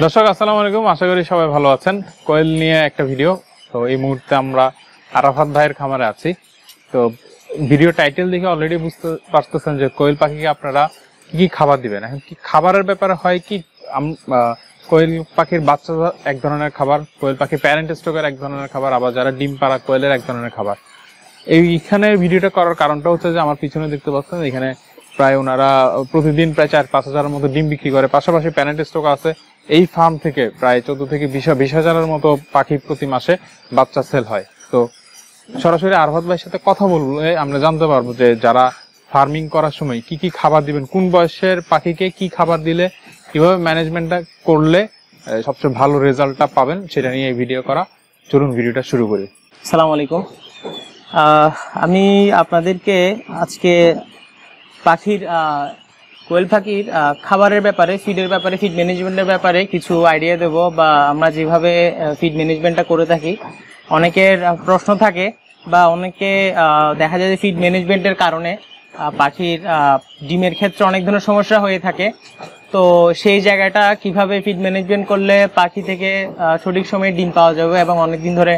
দর্শক আসসালামু আলাইকুম আশা করি সবাই ভালো আছেন কোয়েল নিয়ে একটা ভিডিও তো এই মুহূর্তে আমরা আরাফাত ভাইয়ের খামারে আছি তো ভিডিও টাইটেল দেখে অলরেডি বুঝতে পারতেছেন যে কোয়েল পাখিকে আপনারা কি কি খাবার দিবেন এখন কি খাবারের ব্যাপারে হয় কি কোয়েল পাখির বাচ্চা এক ধরনের খাবার কোয়েল পাখি প্যারেন্ট স্টকের এক ধরনের খাবার আবার যারা ডিম পাড়া কোয়েলের এক ধরনের খাবার এইখানে ভিডিওটা করার কারণটা হচ্ছে যে আমার পিছনে দেখতে পাচ্ছেন এখানে প্রায় ওনারা প্রতিদিন প্রায় চার পাঁচ হাজারের মতো ডিম বিক্রি করে পাশাপাশি প্যারেন্ট স্টক আছে এই ফার্ম থেকে প্রায় চোদ্দ থেকে বিশ বিশ হাজারের মতো পাখি প্রতি মাসে বাচ্চা সেল হয় তো সরাসরি আরহাত ভাইয়ের সাথে কথা বললে আমরা জানতে পারবো যে যারা ফার্মিং করার সময় কি কি খাবার দিবেন কোন বয়সের পাখিকে কি খাবার দিলে কিভাবে ম্যানেজমেন্টটা করলে সবচেয়ে ভালো রেজাল্টটা পাবেন সেটা নিয়ে এই ভিডিও করা চলুন ভিডিওটা শুরু করি সালাম আলাইকুম আমি আপনাদেরকে আজকে পাখির কোয়েল পাখির খাবারের ব্যাপারে ফিডের ব্যাপারে ফিড ম্যানেজমেন্টের ব্যাপারে কিছু আইডিয়া দেব বা আমরা যেভাবে ফিড ম্যানেজমেন্টটা করে থাকি অনেকের প্রশ্ন থাকে বা অনেকে দেখা যায় যে ফিড ম্যানেজমেন্টের কারণে পাখির ডিমের ক্ষেত্রে অনেক ধরনের সমস্যা হয়ে থাকে তো সেই জায়গাটা কিভাবে ফিড ম্যানেজমেন্ট করলে পাখি থেকে সঠিক সময়ে ডিম পাওয়া যাবে এবং অনেকদিন ধরে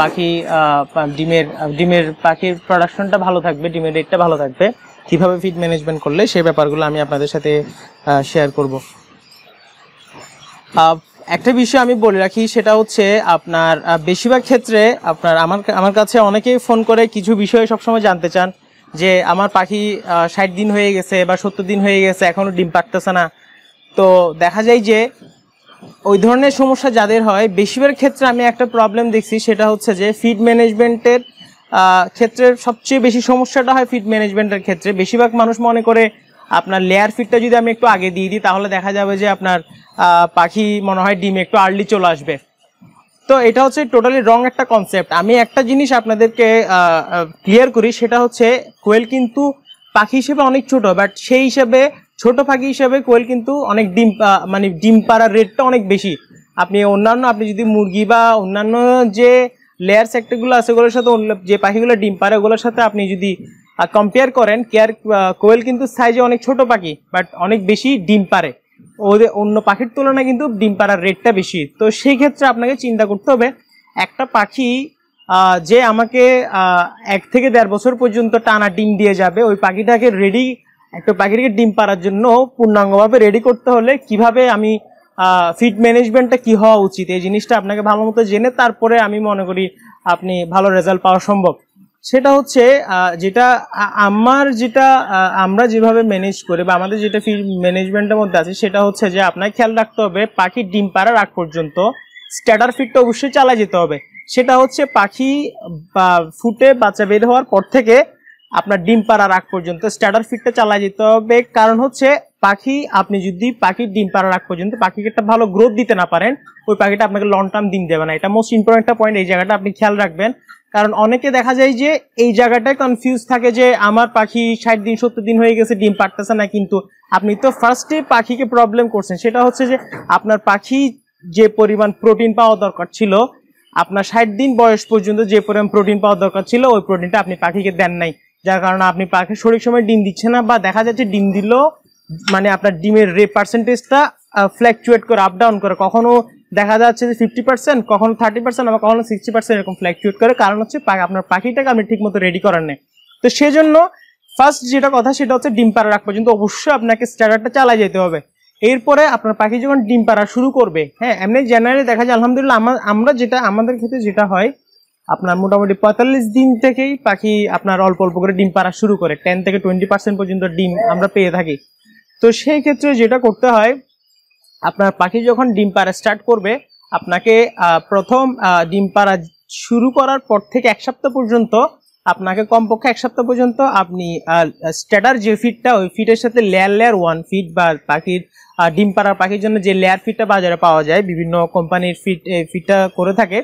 পাখি ডিমের ডিমের পাখির প্রোডাকশনটা ভালো থাকবে ডিমের রেটটা ভালো থাকবে কিভাবে ফিড ম্যানেজমেন্ট করলে সেই ব্যাপারগুলো আমি আপনাদের সাথে শেয়ার করব একটা বিষয় আমি বলে রাখি সেটা হচ্ছে আপনার বেশিরভাগ ক্ষেত্রে আপনার আমার আমার কাছে অনেকেই ফোন করে কিছু বিষয়ে সবসময় জানতে চান যে আমার পাখি ষাট দিন হয়ে গেছে বা সত্তর দিন হয়ে গেছে এখনও ডিম পাকতেছে না তো দেখা যায় যে ওই ধরনের সমস্যা যাদের হয় বেশিরভাগ ক্ষেত্রে আমি একটা প্রবলেম দেখছি সেটা হচ্ছে যে ফিড ম্যানেজমেন্টের ক্ষেত্রে সবচেয়ে বেশি সমস্যাটা হয় ফিট ম্যানেজমেন্টের ক্ষেত্রে বেশিরভাগ মানুষ মনে করে আপনার লেয়ার ফিডটা যদি আমি একটু আগে দিয়ে দিই তাহলে দেখা যাবে যে আপনার পাখি মনে হয় ডিম একটু আর্লি চলে আসবে তো এটা হচ্ছে টোটালি রং একটা কনসেপ্ট আমি একটা জিনিস আপনাদেরকে ক্লিয়ার করি সেটা হচ্ছে কোয়েল কিন্তু পাখি হিসেবে অনেক ছোট বাট সেই হিসেবে ছোট পাখি হিসেবে কোয়েল কিন্তু অনেক ডিম মানে ডিম পাড়ার রেটটা অনেক বেশি আপনি অন্যান্য আপনি যদি মুরগি বা অন্যান্য যে লেয়ার সেক্টরগুলো আছে ওগুলোর সাথে অন্য যে পাখিগুলো ডিম পারে ওগুলোর সাথে আপনি যদি কম্পেয়ার করেন কেয়ার কোয়েল কিন্তু সাইজে অনেক ছোট পাখি বাট অনেক বেশি ডিম পারে ওদের অন্য পাখির তুলনায় কিন্তু ডিম পাড়ার রেটটা বেশি তো সেই ক্ষেত্রে আপনাকে চিন্তা করতে হবে একটা পাখি যে আমাকে এক থেকে দেড় বছর পর্যন্ত টানা ডিম দিয়ে যাবে ওই পাখিটাকে রেডি একটা পাখিটাকে ডিম পাড়ার জন্য পূর্ণাঙ্গভাবে রেডি করতে হলে কিভাবে আমি ফিট ম্যানেজমেন্টটা কি হওয়া উচিত এই জিনিসটা আপনাকে ভালো মতো জেনে তারপরে আমি মনে করি আপনি ভালো রেজাল্ট পাওয়া সম্ভব সেটা হচ্ছে যেটা আমার যেটা আমরা যেভাবে ম্যানেজ করি বা আমাদের যেটা ফিড ম্যানেজমেন্টের মধ্যে আছে সেটা হচ্ছে যে আপনাকে খেয়াল রাখতে হবে পাখির ডিম পাড়ার আগ পর্যন্ত স্ট্যাটার ফিটটা অবশ্যই চালা যেতে হবে সেটা হচ্ছে পাখি বা ফুটে বাচ্চা বের হওয়ার পর থেকে আপনার ডিম পাড়ার আগ পর্যন্ত স্ট্যাডার ফিটটা চালা যেতে হবে কারণ হচ্ছে পাখি আপনি যদি পাখির ডিম পাড়ার আগ পর্যন্ত পাখিকে একটা ভালো গ্রোথ দিতে না পারেন ওই পাখিটা আপনাকে লং টার্ম ডিম দেবে না এটা মোস্ট ইম্পর্টেন্ট একটা পয়েন্ট এই জায়গাটা আপনি খেয়াল রাখবেন কারণ অনেকে দেখা যায় যে এই জায়গাটায় কনফিউজ থাকে যে আমার পাখি ষাট দিন সত্তর দিন হয়ে গেছে ডিম পারতেছে না কিন্তু আপনি তো ফার্স্টে পাখিকে প্রবলেম করছেন সেটা হচ্ছে যে আপনার পাখি যে পরিমাণ প্রোটিন পাওয়া দরকার ছিল আপনার ষাট দিন বয়স পর্যন্ত যে পরিমাণ প্রোটিন পাওয়া দরকার ছিল ওই প্রোটিনটা আপনি পাখিকে দেন নাই যার কারণে আপনি পাখি সঠিক সময় ডিম দিচ্ছে না বা দেখা যাচ্ছে ডিম দিলেও মানে আপনার ডিমের রে পার্সেন্টেজটা ফ্ল্যাকচুয়েট করে আপ ডাউন করে কখনো দেখা যাচ্ছে যে ফিফটি পার্সেন্ট কখনো থার্টি পার্সেন্ট আবার কখনো সিক্সটি পার্সেন্ট এরকম ফ্ল্যাকচুয়েট করে কারণ হচ্ছে আপনার পাখিটাকে আপনি ঠিকমতো রেডি করার নেই তো সেজন্য ফার্স্ট যেটা কথা সেটা হচ্ছে ডিম পাড়া আগ পর্যন্ত অবশ্যই আপনাকে স্টার্টারটা চালা যেতে হবে এরপরে আপনার পাখি যখন ডিম পাড়া শুরু করবে হ্যাঁ এমনি জেনারেলি দেখা যায় আলহামদুলিল্লাহ আমরা যেটা আমাদের ক্ষেত্রে যেটা হয় আপনার মোটামুটি পঁয়তাল্লিশ দিন থেকেই পাখি আপনার অল্প অল্প করে ডিম পাড়া শুরু করে টেন থেকে টোয়েন্টি পার্সেন্ট পর্যন্ত ডিম আমরা পেয়ে থাকি তো সেই ক্ষেত্রে যেটা করতে হয় আপনার পাখি যখন ডিম পাড়া স্টার্ট করবে আপনাকে প্রথম ডিম পাড়া শুরু করার পর থেকে এক সপ্তাহ পর্যন্ত আপনাকে কমপক্ষে এক সপ্তাহ পর্যন্ত আপনি স্ট্যাটার যে ফিটটা ওই ফিটের সাথে লেয়ার লেয়ার ওয়ান ফিট বা পাখির ডিম পাড়ার পাখির জন্য যে লেয়ার ফিটটা বাজারে পাওয়া যায় বিভিন্ন কোম্পানির ফিট ফিটটা করে থাকে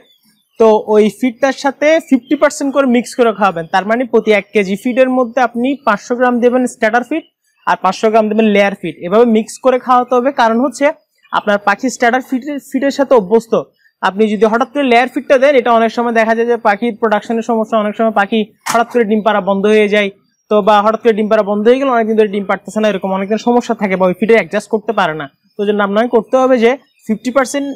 তো ওই ফিটটার সাথে ফিফটি পার্সেন্ট করে মিক্স করে খাওয়াবেন তার মানে প্রতি এক কেজি ফিটের মধ্যে আপনি পাঁচশো গ্রাম দেবেন স্ট্যাটার ফিট আর পাঁচশো গ্রাম দেবেন লেয়ার ফিট এভাবে মিক্স করে খাওয়াতে হবে কারণ হচ্ছে আপনার পাখি স্ট্যাটার ফিটের ফিটের সাথে অভ্যস্ত আপনি যদি হঠাৎ করে লেয়ার ফিটটা দেন এটা অনেক সময় দেখা যায় যে পাখির প্রোডাকশনের সমস্যা অনেক সময় পাখি হঠাৎ করে ডিম পাড়া বন্ধ হয়ে যায় তো বা হঠাৎ করে ডিম পাড়া বন্ধ হয়ে গেলে অনেকদিন ধরে ডিম পাড়তেছে না এরকম অনেকদিন সমস্যা থাকে বা ওই ফিটে অ্যাডজাস্ট করতে পারে না তো জন্য আপনাকে করতে হবে যে fifty percent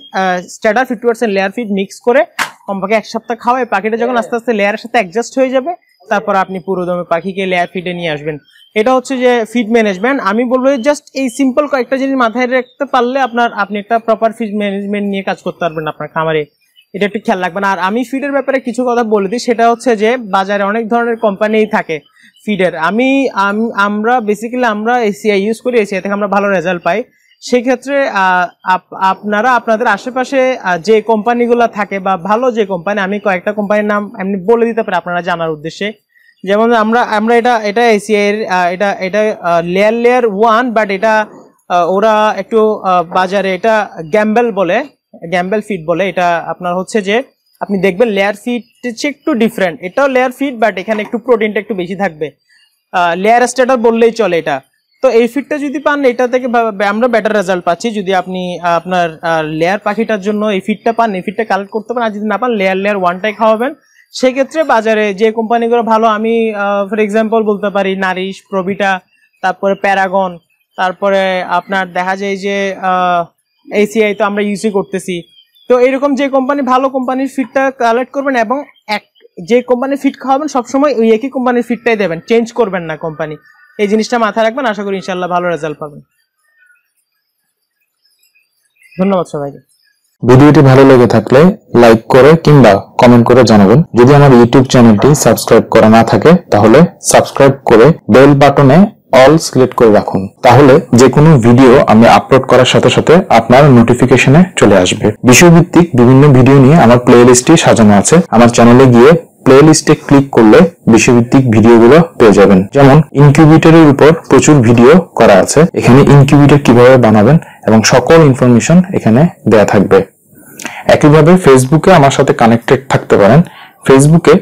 starter fifty percent layer feed mix করে কমপক্ষে এক সপ্তাহ খাওয়ায় পাখিটা যখন আস্তে আস্তে লেয়ারের সাথে অ্যাডজাস্ট হয়ে যাবে তারপর আপনি পুরোদমে পাখিকে লেয়ার ফিটে নিয়ে আসবেন এটা হচ্ছে যে ফিড ম্যানেজমেন্ট আমি বলবো জাস্ট এই সিম্পল কয়েকটা জিনিস মাথায় রাখতে পারলে আপনার আপনি একটা প্রপার ফিড ম্যানেজমেন্ট নিয়ে কাজ করতে পারবেন আপনার খামারে এটা একটু খেয়াল রাখবেন আর আমি ফিডের ব্যাপারে কিছু কথা বলে দিই সেটা হচ্ছে যে বাজারে অনেক ধরনের কোম্পানি থাকে ফিডের আমি আমরা বেসিক্যালি আমরা এসিআই ইউজ করি এসিআই থেকে আমরা ভালো রেজাল্ট পাই সেক্ষেত্রে আপনারা আপনাদের আশেপাশে যে কোম্পানিগুলো থাকে বা ভালো যে কোম্পানি আমি কয়েকটা কোম্পানির নাম এমনি বলে দিতে পারি আপনারা জানার উদ্দেশ্যে যেমন আমরা আমরা এটা এটা এসিআই এর এটা এটা লেয়ার লেয়ার ওয়ান বাট এটা ওরা একটু বাজারে এটা গ্যাম্বেল বলে গ্যাম্বেল ফিট বলে এটা আপনার হচ্ছে যে আপনি দেখবেন লেয়ার ফিট হচ্ছে একটু ডিফারেন্ট এটাও লেয়ার ফিট বাট এখানে একটু প্রোটিনটা একটু বেশি থাকবে লেয়ার স্টেটার বললেই চলে এটা তো এই ফিটটা যদি পান এটা থেকে আমরা বেটার রেজাল্ট পাচ্ছি যদি আপনি আপনার লেয়ার পাখিটার জন্য এই ফিটটা পান এই ফিটটা কালেক্ট করতে পারেন আর যদি না পান লেয়ার লেয়ার ওয়ানটাই খাওয়াবেন সেক্ষেত্রে বাজারে যে কোম্পানিগুলো ভালো আমি ফর এক্সাম্পল বলতে পারি নারিশ প্রবিটা তারপরে প্যারাগন তারপরে আপনার দেখা যায় যে এসিআই তো আমরা ইউজই করতেছি তো এরকম যে কোম্পানি ভালো কোম্পানির ফিটটা কালেক্ট করবেন এবং এক যে কোম্পানির ফিট খাওয়াবেন সবসময় ওই একই কোম্পানির ফিটটাই দেবেন চেঞ্জ করবেন না কোম্পানি এই জিনিসটা মাথায় রাখবেন আশা করি ইনশাল্লাহ ভালো রেজাল্ট পাবেন ধন্যবাদ সবাইকে ভিডিওটি ভালো লেগে থাকলে লাইক করে কিংবা কমেন্ট করে জানাবেন যদি আমার ইউটিউব চ্যানেলটি সাবস্ক্রাইব করা না থাকে তাহলে সাবস্ক্রাইব করে বেল বাটনে অল সিলেক্ট করে রাখুন তাহলে যে কোনো ভিডিও আমি আপলোড করার সাথে সাথে আপনার নোটিফিকেশনে চলে আসবে বিষয়ভিত্তিক বিভিন্ন ভিডিও নিয়ে আমার প্লে লিস্টটি সাজানো আছে আমার চ্যানেলে গিয়ে প্লে লিস্টে ক্লিক করলে ভিডিও ভিডিওগুলো পেয়ে যাবেন যেমন ইনকিউবেটরের উপর প্রচুর ভিডিও করা আছে এখানে ইনকিউবেটর কিভাবে বানাবেন এবং সকল ইনফরমেশন এখানে দেয়া থাকবে একইভাবে ফেসবুকে আমার সাথে কানেক্টেড থাকতে পারেন ফেসবুকে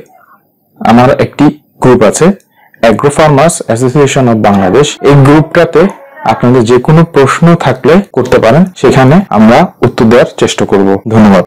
আমার একটি গ্রুপ আছে agro farmers association of Bangladesh এই গ্রুপটাতে আপনাদের যে কোনো প্রশ্ন থাকলে করতে পারেন সেখানে আমরা উত্তর দেওয়ার চেষ্টা করব ধন্যবাদ